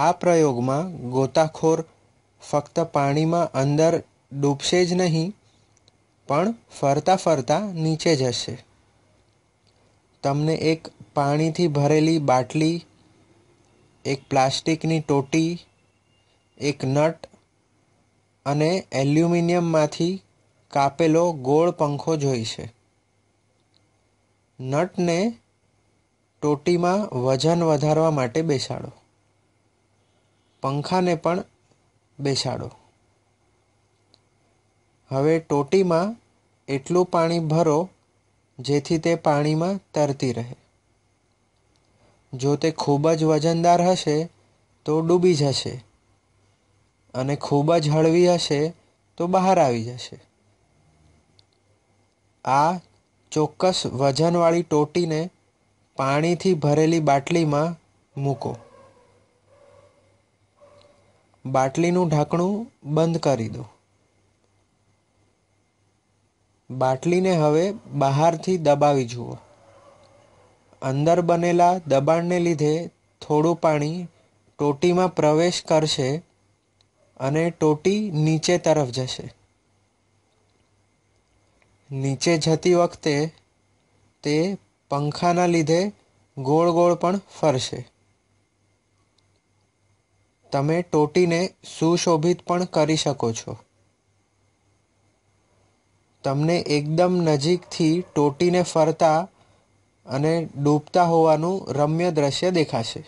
આ પ્રયોગમાં ગોતાખોર ફક્ત પાણીમાં અંદર ડૂબશે જ નહીં પણ ફરતા ફરતા નીચે જશે તમને એક પાણીથી ભરેલી બાટલી એક પ્લાસ્ટિકની ટોટી એક નટ અને એલ્યુમિનિયમમાંથી કાપેલો ગોળ પંખો જોઈશે નટને ટોટીમાં વજન વધારવા માટે બેસાડો પંખાને પણ બેસાડો હવે ટોટીમાં એટલું પાણી ભરો જેથી તે પાણીમાં તરતી રહે જો તે ખૂબ જ વજનદાર હશે તો ડૂબી જશે અને ખૂબ જ હળવી હશે તો બહાર આવી જશે આ ચોક્કસ વજનવાળી ટોટીને પાણીથી ભરેલી બાટલીમાં મૂકો બાટલીનું ઢાંકણું બંધ કરી દો બાટલીને હવે બહારથી દબાવી જુઓ અંદર બનેલા દબાણને લીધે થોડું પાણી ટોટીમાં પ્રવેશ કરશે અને ટોટી નીચે તરફ જશે નીચે જતી વખતે તે પંખાના લીધે ગોળ ગોળ પણ ફરશે તમે ટોટીને સુશોભિત પણ કરી શકો છો તમને એકદમ નજીકથી ટોટીને ફરતા અને ડૂબતા હોવાનું રમ્ય દ્રશ્ય દેખાશે